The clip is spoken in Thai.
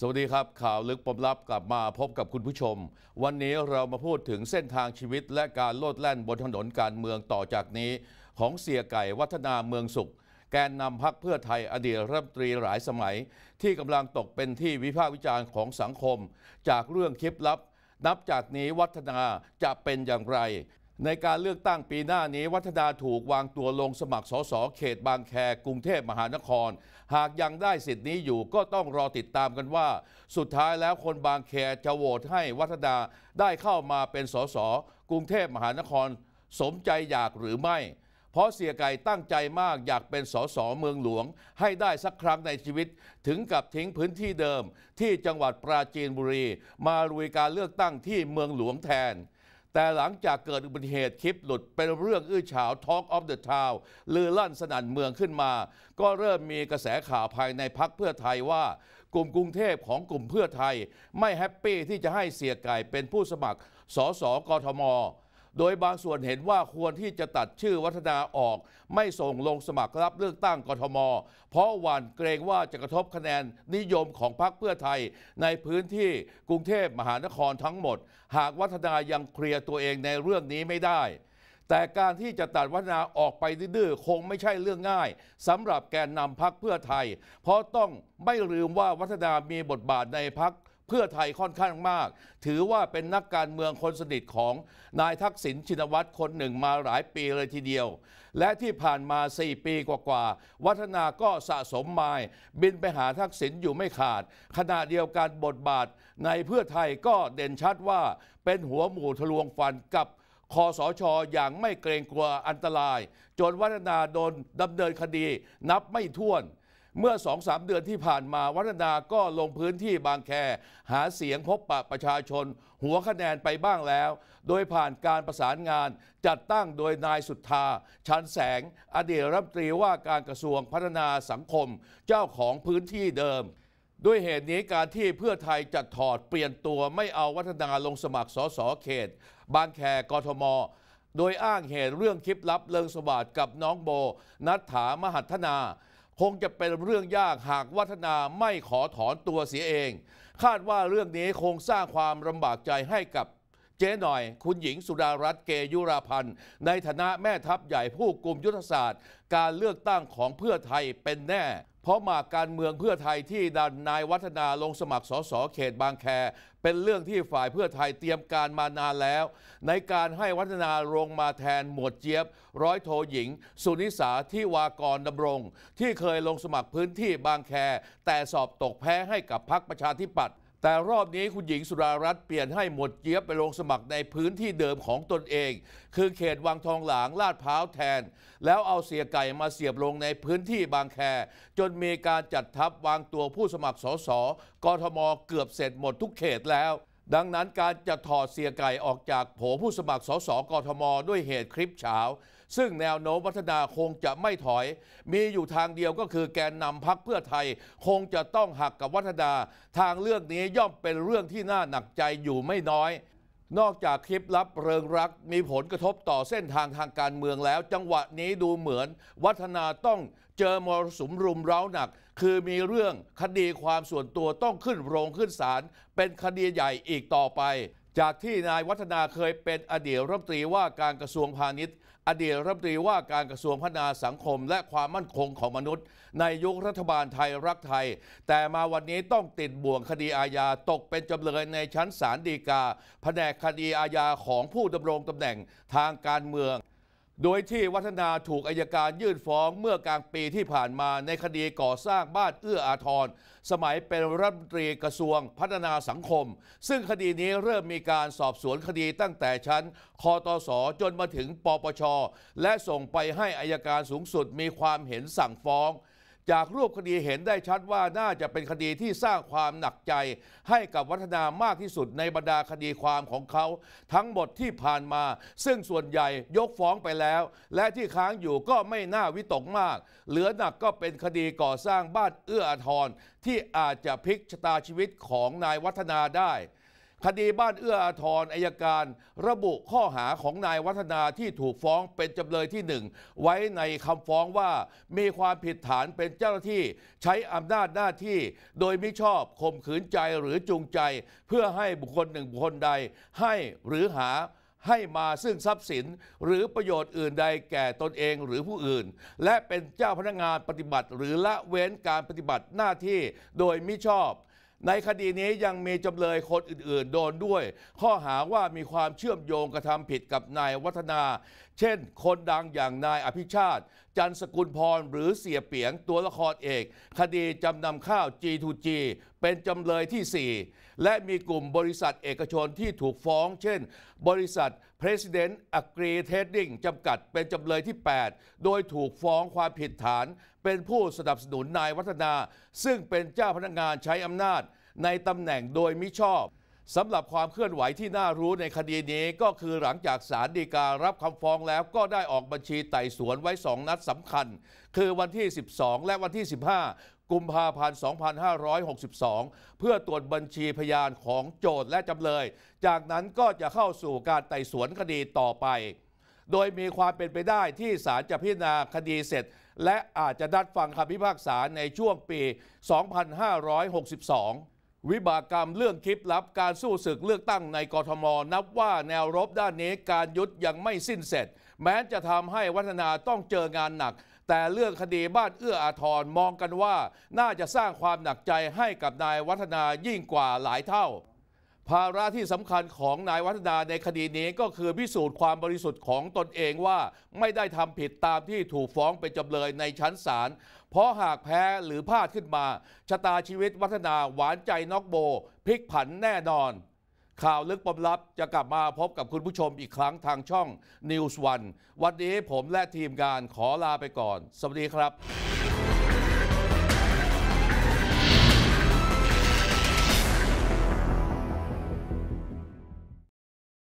สวัสดีครับ ข่าวลึกปมลับกลับมาพบกับคุณผู้ชม วันนี้เรามาพูดถึงเส้นทางชีวิต และการโลดแล่นบนถนนการเมืองต่อจากนี้ ของเสียไก่วัฒนาเมืองสุข แกนนำพักเพื่อไทยอดีตรัฐมนตรีหลายสมัย ที่กำลังตกเป็นที่วิพากษ์วิจารณ์ของสังคม จากเรื่องคลิปลับ นับจากนี้วัฒนาจะเป็นอย่างไรในการเลือกตั้งปีหน้านี้วัฒนาถูกวางตัวลงสมัครสสเขตบางแคกรุงเทพมหานคร หากยังได้สิทธิ์นี้อยู่ก็ต้องรอติดตามกันว่า สุดท้ายแล้วคนบางแคจะโหวตให้วัฒนาได้เข้ามาเป็นสสกรุงเทพมหานคร สมใจอยากหรือไม่ เพราะเสียไก่ตั้งใจมากอยากเป็นสสเมืองหลวง ให้ได้สักครั้งในชีวิตถึงกับทิ้งพื้นที่เดิม ที่จังหวัดปราจีนบุรีมาลุยการเลือกตั้งที่เมืองหลวงแทนแต่หลังจากเกิดอุบัติเหตุคลิปหลุดเป็นเรื่องอื้อฉาว Talk of the Town ลือลั่นสนั่นเมืองขึ้นมา ก็เริ่มมีกระแสข่าวภายในพักเพื่อไทยว่า กลุ่มกรุงเทพของกลุ่มเพื่อไทย ไม่แฮปปี้ที่จะให้เสียไก่เป็นผู้สมัครสสกทมโดยบางส่วนเห็นว่าควรที่จะตัดชื่อวัฒนาออก ไม่ส่งลงสมัครรับเลือกตั้งกทม เพราะหวั่นเกรงว่าจะกระทบคะแนนนิยมของพรรคเพื่อไทย ในพื้นที่กรุงเทพมหานครทั้งหมด หากวัฒนายังเคลียร์ตัวเองในเรื่องนี้ไม่ได้ แต่การที่จะตัดวัฒนาออกไปดื้อคงไม่ใช่เรื่องง่ายสำหรับแกนนำพักเพื่อไทย เพราะต้องไม่ลืมว่าวัฒนา มีบทบาทในพักเพื่อไทยค่อนข้างมาก ถือว่าเป็นนักการเมืองคนสนิทของนายทักษิณชินวัตรคนหนึ่งมาหลายปี เลยทีเดียว และที่ผ่านมา 4 ปีกว่า ๆวัฒนาก็สะสมมาย บินไปหาทักษิณอยู่ไม่ขาดขณะเดียวกันบทบาท ในเพื่อไทยก็เด่นชัดว่าเป็นหัวหมูทะลวงฟันกับคอสชออย่างไม่เกรงกลัวอันตราย จนวัฒนาโดนดำเนินคดีนับไม่ถ้วนเมื่อสองสามเดือนที่ผ่านมาวัฒนาก็ลงพื้นที่บางแคหาเสียงพบปะประชาชนหัวคะแนนไปบ้างแล้ว โดยผ่านการประสานงาน จัดตั้งโดยนายสุทธาชันแสง อดีตรัฐมนตรีว่าการกระทรวงพัฒนาสังคมเจ้าของพื้นที่เดิม ด้วยเหตุนี้การที่เพื่อไทยจัดถอดเปลี่ยนตัวไม่เอาวัฒนาลงสมัครสสเขต บางแคกทม โดยอ้างเหตุเรื่องคลิปลับเลิงสวัสดกับน้องโบนัฐถามหัตนาคงจะเป็นเรื่องยากหากวัฒนาไม่ขอถอนตัวเสียเอง คาดว่าเรื่องนี้คงสร้างความลำบากใจให้กับเจ๊หน่อยคุณหญิงสุดารัตน์เกยุราพันธ์ ในฐานะแม่ทัพใหญ่ผู้กลุ่มยุทธศาสตร์ การเลือกตั้งของเพื่อไทยเป็นแน่พราะหมากการเมืองเพื่อไทยที่ดันนายวัฒนาลงสมัครสสเขตบางแค เป็นเรื่องที่ฝ่ายเพื่อไทยเตรียมการมานานแล้ว ในการให้วัฒนาลงมาแทนหมวดเจี๊ยบ ร้อยโทหญิง สุนิสาที่วากรดำรง ที่เคยลงสมัครพื้นที่บางแค แต่สอบตกแพ้ให้กับพรรคประชาธิปัตย์แต่รอบนี้คุณหญิงสุดารัตน์เปลี่ยนให้หมดเจี๊ยบไปลงสมัครในพื้นที่เดิมของตนเอง คือเขตวังทองหลางลาดพร้าวแทน แล้วเอาเสียไก่มาเสียบลงในพื้นที่บางแคจนมีการจัดทัพวางตัวผู้สมัครสสกทมเกือบเสร็จหมดทุกเขตแล้ว ดังนั้นการจะถอดเสียไก่ออกจากโผผู้สมัครสสกทมด้วยเหตุคลิปเฉาซึ่งแนวโน้มพัฒนาคงจะไม่ถอย มีอยู่ทางเดียวก็คือแกนนำพักเพื่อไทย คงจะต้องหักกับวัฒนา ทางเรื่องนี้ย่อมเป็นเรื่องที่น่าหนักใจอยู่ไม่น้อย นอกจากคลิปลับเริงรัก มีผลกระทบต่อเส้นทางทางการเมืองแล้ว จังหวะนี้ดูเหมือน วัฒนาต้องเจอมรสุมรุมเร้าหนัก คือมีเรื่องคดีความส่วนตัวต้องขึ้นโรงขึ้นศาลเป็นคดีใหญ่อีกต่อไป จากที่นายวัฒนาเคยเป็นอดีตรัฐมนตรีว่าการกระทรวงพาณิชย์อดีตรัฐมนตรีว่าการกระทรวงพัฒนาสังคมและความมั่นคงของมนุษย์ ในยุครัฐบาลไทยรักไทย แต่มาวันนี้ต้องติดบ่วงคดีอาญาตกเป็นจำเลยในชั้นศาลฎีกา แผนกคดีอาญาของผู้ดำรงตำแหน่งทางการเมืองโดยที่วัฒนาถูกอายการยื่นฟ้องเมื่อกลางปีที่ผ่านมาในคดีก่อสร้างบ้านเอื้ออาทร สมัยเป็นรัฐมนตรีกระทรวงพัฒนาสังคม ซึ่งคดีนี้เริ่มมีการสอบสวนคดีตั้งแต่ชั้นคอตอสอจนมาถึงปปช และส่งไปให้อายการสูงสุดมีความเห็นสั่งฟ้องจากรูปคดีเห็นได้ชัดว่าน่าจะเป็นคดีที่สร้างความหนักใจ ให้กับวัฒนามากที่สุดในบรรดาคดีความของเขา ทั้งหมดที่ผ่านมา ซึ่งส่วนใหญ่ยกฟ้องไปแล้ว และที่ค้างอยู่ก็ไม่น่าวิตกมาก เหลือหนักก็เป็นคดีก่อสร้างบ้านเอื้ออาทรที่อาจจะพลิกชะตาชีวิตของนายวัฒนาได้คดีบ้านเอื้ออาทรอายการระบุข้อหาของนายวัฒนาที่ถูกฟ้องเป็นจำเลยที่หนึ่งไว้ในคำฟ้องว่า มีความผิดฐานเป็นเจ้าหน้าที่ ใช้อำนาจหน้าที่ โดยมิชอบข่มขืนใจหรือจูงใจ เพื่อให้บุคคลหนึ่งบุคคลใดให้หรือหาให้มาซึ่งทรัพย์สิน หรือประโยชน์อื่นใดแก่ตนเองหรือผู้อื่น และเป็นเจ้าพนักงานปฏิบัติ หรือละเว้นการปฏิบัติหน้าที่โดยมิชอบในคดีนี้ยังมีจำเลยคนอื่นๆโดนด้วย ข้อหาว่ามีความเชื่อมโยงกระทำผิดกับนายวัฒนาเช่น คนดังอย่างนายอภิชาติ จันสกุลพรหรือเสียเปียงตัวละครเอก คดีจำนำข้าว G2G เป็นจำเลยที่ 4 และมีกลุ่มบริษัทเอกชนที่ถูกฟ้องเช่น บริษัท President a g r e Trading จำกัดเป็นจำเลยที่ 8 โดยถูกฟ้องความผิดฐาน เป็นผู้สนับสนุนนายวัฒนา ซึ่งเป็นเจ้าพนักงานใช้อำนาจ ในตำแหน่งโดยมิชอบสำหรับความเคลื่อนไหวที่น่ารู้ในคดีนี้ก็คือหลังจากศาลดีการรับคำฟ้องแล้วก็ได้ออกบัญชีไต่สวนไว้สองนัดสำคัญ คือวันที่ 12 และวันที่ 15 กุมภาพันธ์ 2562 เพื่อตรวจบัญชีพยานของโจทและจำเลย จากนั้นก็จะเข้าสู่การไต่สวนคดีต่อไป โดยมีความเป็นไปได้ที่ศาลจะพิจารณาคดีเสร็จ และอาจจะนัดฟังคำพิพากษาในช่วงปี2562วิบากกรรมเรื่องคลิปลับการสู้ศึกเลือกตั้งในกรทม นับว่าแนวรบด้านนี้การยุดยังไม่สิ้นเสร็จ แม้จะทำให้วัฒนาต้องเจองานหนัก แต่เรื่องคดีบ้านเอื้ออาทรมองกันว่าน่าจะสร้างความหนักใจให้กับนายวัฒนายิ่งกว่าหลายเท่าภาระที่สำคัญของนายวัฒนาในคดีนี้ก็คือพิสูจน์ความบริสุทธิ์ของตนเองว่าไม่ได้ทำผิดตามที่ถูกฟ้องเป็นจำเลยในชั้นศาล เพราะหากแพ้หรือพลาดขึ้นมาชะตาชีวิตวัฒนาหวานใจน็อกโบพลิกผันแน่นอน ข่าวลึกปมลับจะกลับมาพบกับคุณผู้ชมอีกครั้งทางช่อง News One วันนี้ผมและทีมงานขอลาไปก่อนสวัสดีครับ